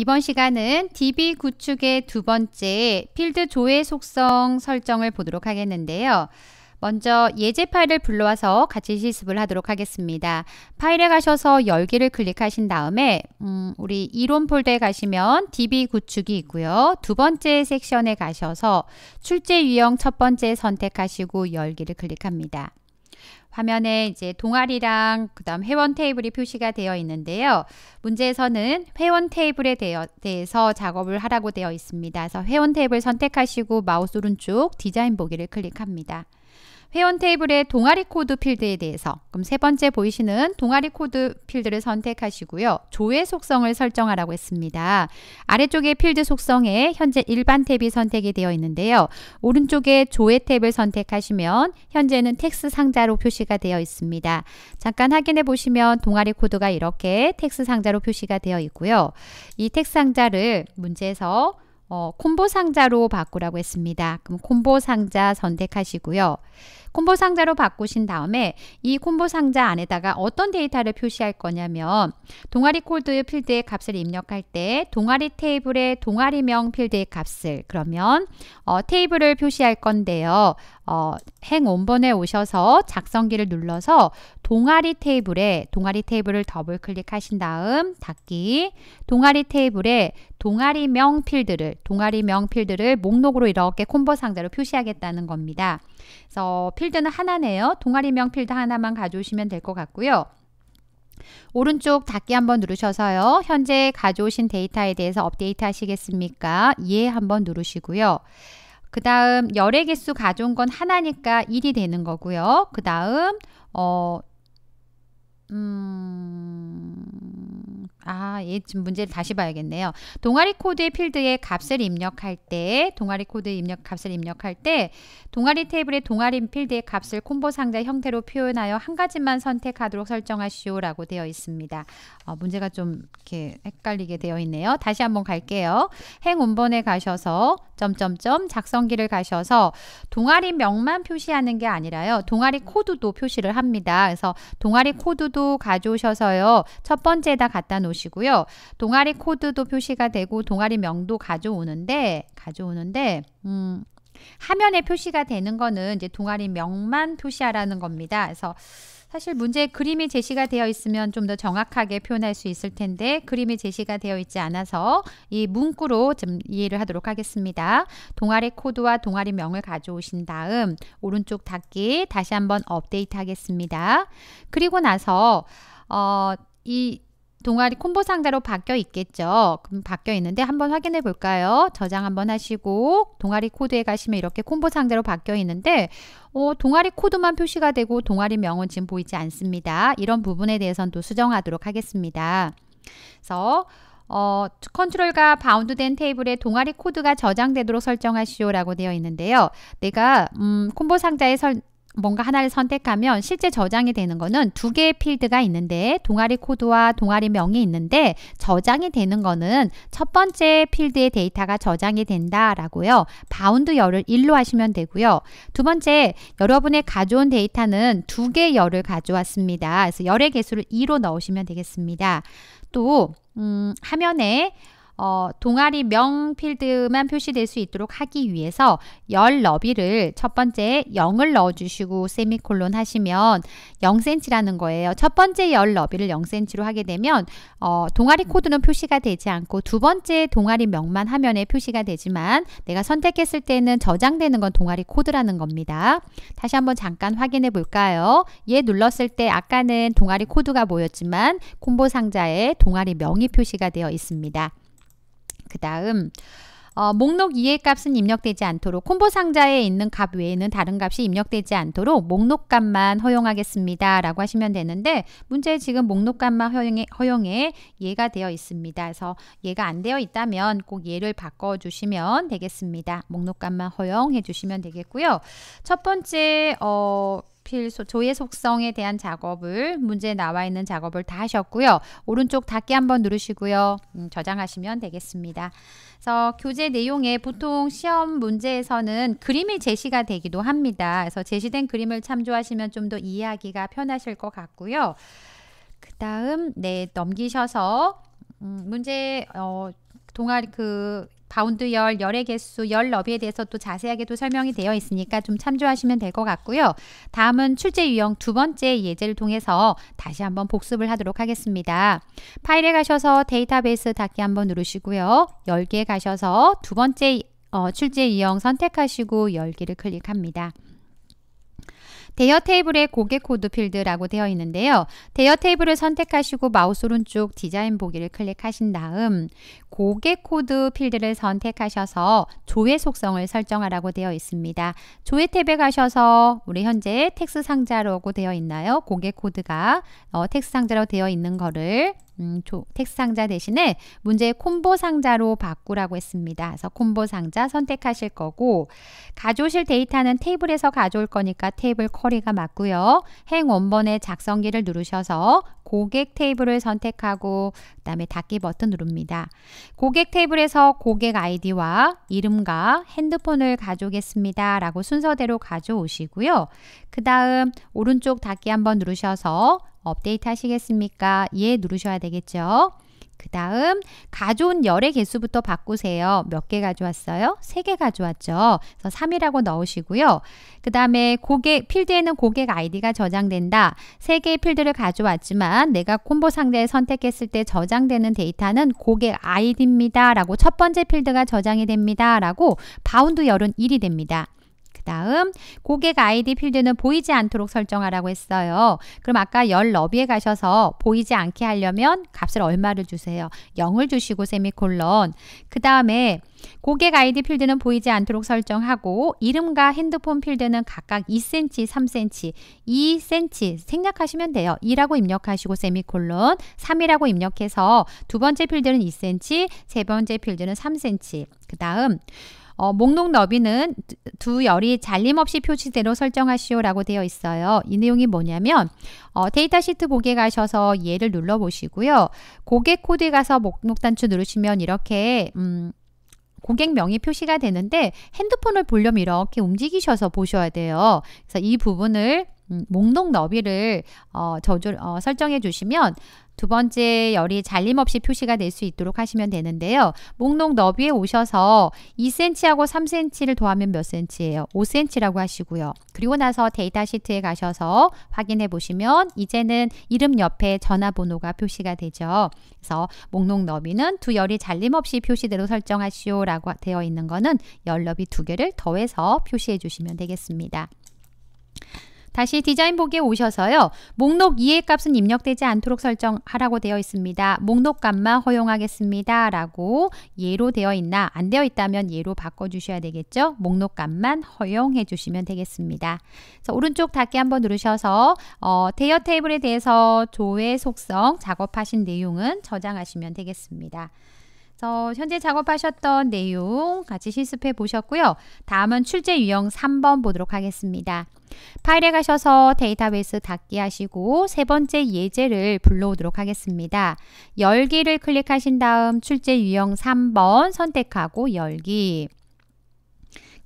이번 시간은 DB 구축의 두 번째 필드 조회 속성 설정을 보도록 하겠는데요. 먼저 예제 파일을 불러와서 같이 실습을 하도록 하겠습니다. 파일에 가셔서 열기를 클릭하신 다음에 음, 우리 이론 폴더에 가시면 DB 구축이 있고요. 두 번째 섹션에 가셔서 출제 유형 첫 번째 선택하시고 열기를 클릭합니다. 화면에 이제 동아리랑 그다음 회원 테이블이 표시가 되어 있는데요. 문제에서는 회원 테이블에 대해서 작업을 하라고 되어 있습니다. 그래서 회원 테이블 선택하시고 마우스 오른쪽 디자인 보기를 클릭합니다. 회원 테이블의 동아리 코드 필드에 대해서 그럼 세 번째 보이시는 동아리 코드 필드를 선택하시고요. 조회 속성을 설정하라고 했습니다. 아래쪽에 필드 속성에 현재 일반 탭이 선택이 되어 있는데요. 오른쪽에 조회 탭을 선택하시면 현재는 텍스 상자로 표시가 되어 있습니다. 잠깐 확인해 보시면 동아리 코드가 이렇게 텍스 상자로 표시가 되어 있고요. 이 텍스 상자를 문제에서 어, 콤보 상자로 바꾸라고 했습니다. 그럼 콤보 상자 선택하시고요. 콤보 상자로 바꾸신 다음에 이 콤보 상자 안에다가 어떤 데이터를 표시할 거냐면 동아리 콜드 필드의 값을 입력할 때 동아리 테이블의 동아리명 필드의 값을 그러면 어, 테이블을 표시할 건데요. 어, 행 원본에 오셔서 작성기를 눌러서 동아리 테이블에 동아리 테이블을 더블 클릭하신 다음 닫기 동아리 테이블에 동아리명 필드를 동아리명 필드를 목록으로 이렇게 콤보 상자로 표시하겠다는 겁니다. 그래서 필드는 하나네요. 동아리명 필드 하나만 가져오시면 될 것 같고요. 오른쪽 닫기 한번 누르셔서요. 현재 가져오신 데이터에 대해서 업데이트 하시겠습니까? 예 한번 누르시고요. 그 다음 열의 개수 가져온 건 하나니까 1이 되는 거고요. 그 다음 어... 음... 아, 예, 지금 문제를 다시 봐야겠네요. 동아리 코드 필드에 값을 입력할 때, 동아리 코드 입력 값을 입력할 때, 동아리 테이블의 동아리 필드의 값을 콤보 상자 형태로 표현하여 한 가지만 선택하도록 설정하시오라고 되어 있습니다. 어, 문제가 좀 이렇게 헷갈리게 되어 있네요. 다시 한번 갈게요. 행운번에 가셔서 점점점 작성기를 가셔서 동아리 명만 표시하는 게 아니라요. 동아리 코드도 표시를 합니다. 그래서 동아리 코드도 가져오셔서요. 첫 번째에다 갖다 놓으시 면 보시고요. 동아리 코드도 표시가 되고 동아리 명도 가져오는데 가져오는데 음, 화면에 표시가 되는 거는 이제 동아리 명만 표시하라는 겁니다. 그래서 사실 문제 그림이 제시가 되어 있으면 좀 더 정확하게 표현할 수 있을 텐데 그림이 제시가 되어 있지 않아서 이 문구로 좀 이해를 하도록 하겠습니다. 동아리 코드와 동아리 명을 가져오신 다음 오른쪽 닫기 다시 한번 업데이트 하겠습니다. 그리고 나서 어, 이 동아리 콤보 상자로 바뀌어 있겠죠. 그럼 바뀌어 있는데 한번 확인해 볼까요? 저장 한번 하시고 동아리 코드에 가시면 이렇게 콤보 상자로 바뀌어 있는데 어, 동아리 코드만 표시가 되고 동아리 명은 지금 보이지 않습니다. 이런 부분에 대해서는 또 수정하도록 하겠습니다. 그래서 어, 컨트롤과 바운드된 테이블에 동아리 코드가 저장되도록 설정하시오라고 되어 있는데요. 내가 음, 콤보 상자에 설, 뭔가 하나를 선택하면 실제 저장이 되는 거는 두 개의 필드가 있는데 동아리 코드와 동아리 명이 있는데 저장이 되는 거는 첫 번째 필드의 데이터가 저장이 된다라고요. 바운드 열을 1로 하시면 되고요. 두 번째 여러분의 가져온 데이터는 두 개의 열을 가져왔습니다. 그래서 열의 개수를 2로 넣으시면 되겠습니다. 또 음, 화면에 어, 동아리 명 필드만 표시될 수 있도록 하기 위해서 열 너비를 첫 번째 0을 넣어주시고 세미콜론 하시면 0cm라는 거예요. 첫 번째 열 너비를 0cm로 하게 되면 어, 동아리 코드는 표시가 되지 않고 두 번째 동아리 명만 화면에 표시가 되지만 내가 선택했을 때는 저장되는 건 동아리 코드라는 겁니다. 다시 한번 잠깐 확인해 볼까요? 얘 눌렀을 때 아까는 동아리 코드가 보였지만 콤보 상자에 동아리 명이 표시가 되어 있습니다. 그 다음 어, 목록 이의 값은 입력되지 않도록 콤보 상자에 있는 값 외에는 다른 값이 입력되지 않도록 목록 값만 허용하겠습니다. 라고 하시면 되는데 문제 지금 목록 값만 허용에, 허용에 예가 되어 있습니다. 그래서 예가 안 되어 있다면 꼭 예를 바꿔주시면 되겠습니다. 목록 값만 허용해 주시면 되겠고요. 첫 번째 어, 연필 조의 속성에 대한 작업을 문제에 나와 있는 작업을 다 하셨고요. 오른쪽 닫기 한번 누르시고요. 음, 저장하시면 되겠습니다. 그래서 교재 내용에 보통 시험 문제에서는 그림이 제시가 되기도 합니다. 그래서 제시된 그림을 참조하시면 좀 더 이해하기가 편하실 것 같고요. 그 다음 네 넘기셔서 음, 문제 어, 동아리 그 바운드 열, 열의 개수, 열 너비에 대해서 또 자세하게 도 설명이 되어 있으니까 좀 참조하시면 될 것 같고요. 다음은 출제 유형 두 번째 예제를 통해서 다시 한번 복습을 하도록 하겠습니다. 파일에 가셔서 데이터베이스 닫기 한번 누르시고요. 열기 가셔서 두 번째 어, 출제 유형 선택하시고 열기를 클릭합니다. 대여 테이블의 고객 코드 필드라고 되어 있는데요. 대여 테이블을 선택하시고 마우스 오른쪽 디자인 보기를 클릭하신 다음 고객 코드 필드를 선택하셔서 조회 속성을 설정하라고 되어 있습니다. 조회 탭에 가셔서 우리 현재 텍스 상자라고 되어 있나요? 고객 코드가 어, 텍스 상자로 되어 있는 거를 음, 조, 텍스 상자 대신에 문제의 콤보 상자로 바꾸라고 했습니다. 그래서 콤보 상자 선택하실 거고 가져오실 데이터는 테이블에서 가져올 거니까 테이블 커리가 맞고요. 행 원본의 작성기를 누르셔서 고객 테이블을 선택하고 그다음에 닫기 버튼 누릅니다. 고객 테이블에서 고객 아이디와 이름과 핸드폰을 가져오겠습니다. 라고 순서대로 가져오시고요. 그 다음 오른쪽 닫기 한번 누르셔서 업데이트 하시겠습니까? 예 누르셔야 되겠죠. 그 다음 가져온 열의 개수부터 바꾸세요. 몇 개 가져왔어요? 세 개 가져왔죠. 그래서 3이라고 넣으시고요. 그 다음에 고객 필드에는 고객 아이디가 저장된다. 세 개의 필드를 가져왔지만 내가 콤보 상자에 선택했을 때 저장되는 데이터는 고객 아이디입니다. 라고 첫 번째 필드가 저장이 됩니다. 라고 바운드 열은 1이 됩니다. 다음 고객 아이디 필드는 보이지 않도록 설정하라고 했어요. 그럼 아까 열 너비에 가셔서 보이지 않게 하려면 값을 얼마를 주세요. 0을 주시고 세미콜론 그 다음에 고객 아이디 필드는 보이지 않도록 설정하고 이름과 핸드폰 필드는 각각 2cm, 3cm, 2cm 생략하시면 돼요. 2라고 입력하시고 세미콜론 3이라고 입력해서 두 번째 필드는 2cm, 세 번째 필드는 3cm 그 다음 어, 목록 너비는 두 열이 잘림없이 표시대로 설정하시오라고 되어 있어요. 이 내용이 뭐냐면 어, 데이터 시트 고객 가셔서 얘를 눌러보시고요. 고객 코드에 가서 목록 단추 누르시면 이렇게 음, 고객명이 표시가 되는데 핸드폰을 보려면 이렇게 움직이셔서 보셔야 돼요. 그래서 이 부분을 음, 목록 너비를 어, 저조, 어, 설정해 주시면 두 번째 열이 잘림없이 표시가 될 수 있도록 하시면 되는데요. 목록 너비에 오셔서 2cm하고 3cm를 더하면 몇 cm예요? 5cm라고 하시고요. 그리고 나서 데이터 시트에 가셔서 확인해 보시면 이제는 이름 옆에 전화번호가 표시가 되죠. 그래서 목록 너비는 두 열이 잘림없이 표시대로 설정하시오라고 되어 있는 거는 열 너비 두 개를 더해서 표시해 주시면 되겠습니다. 다시 디자인 보기에 오셔서요. 목록 이해 값은 입력되지 않도록 설정하라고 되어 있습니다. 목록 값만 허용하겠습니다. 라고 예로 되어 있나 안 되어 있다면 예로 바꿔주셔야 되겠죠. 목록 값만 허용해 주시면 되겠습니다. 그래서 오른쪽 닫기 한번 누르셔서 어, 대여 테이블에 대해서 조회 속성 작업하신 내용은 저장하시면 되겠습니다. 그래서 현재 작업하셨던 내용 같이 실습해 보셨고요. 다음은 출제 유형 3번 보도록 하겠습니다. 파일에 가셔서 데이터베이스 닫기 하시고 세 번째 예제를 불러오도록 하겠습니다. 열기를 클릭하신 다음 출제 유형 3번 선택하고 열기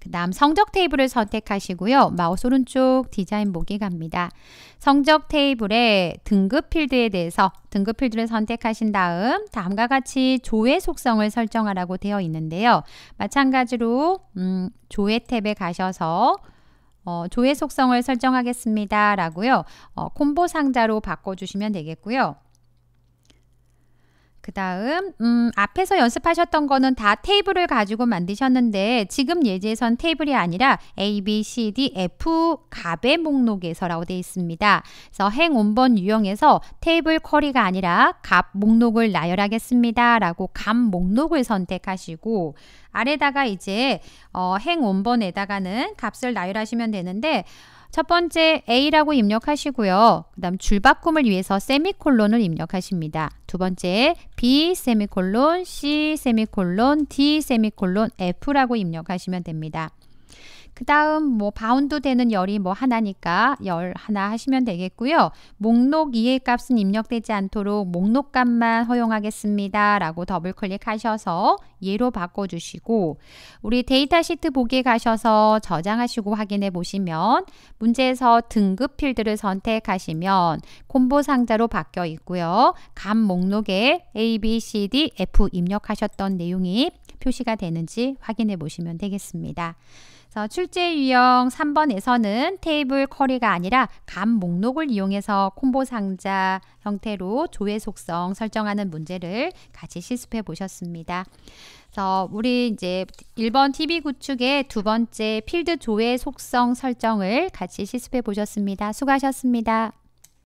그 다음 성적 테이블을 선택하시고요. 마우스 오른쪽 디자인 보기 갑니다. 성적 테이블의 등급 필드에 대해서 등급 필드를 선택하신 다음 다음과 같이 조회 속성을 설정하라고 되어 있는데요. 마찬가지로 음, 조회 탭에 가셔서 어, 조회 속성을 설정하겠습니다. 라고요. 어, 콤보 상자로 바꿔주시면 되겠고요. 그 다음 음, 앞에서 연습하셨던 거는 다 테이블을 가지고 만드셨는데 지금 예제에선 테이블이 아니라 A, B, C, D, F 갑의 목록에서라고 되어 있습니다. 그래서 행 원본 유형에서 테이블 쿼리가 아니라 갑 목록을 나열하겠습니다. 라고 갑 목록을 선택하시고 아래다가 이제 어, 행 원본에다가는 값을 나열하시면 되는데 첫 번째 A라고 입력하시고요. 그 다음 줄바꿈을 위해서 세미콜론을 입력하십니다. 두 번째 B 세미콜론, C 세미콜론, D 세미콜론, F라고 입력하시면 됩니다. 그 다음 뭐 바운드 되는 열이 뭐 하나니까 열 하나 하시면 되겠고요. 목록 2의 값은 입력되지 않도록 목록값만 허용하겠습니다. 라고 더블 클릭하셔서 예로 바꿔주시고 우리 데이터 시트 보기에 가셔서 저장하시고 확인해 보시면 문제에서 등급 필드를 선택하시면 콤보 상자로 바뀌어 있고요. 각 목록에 A, B, C, D, F 입력하셨던 내용이 표시가 되는지 확인해 보시면 되겠습니다. 그래서 출제 유형 3번에서는 테이블 커리가 아니라 감 목록을 이용해서 콤보 상자 형태로 조회 속성 설정하는 문제를 같이 실습해 보셨습니다. 그래서 우리 이제 1번 TV 구축의 두 번째 필드 조회 속성 설정을 같이 실습해 보셨습니다. 수고하셨습니다.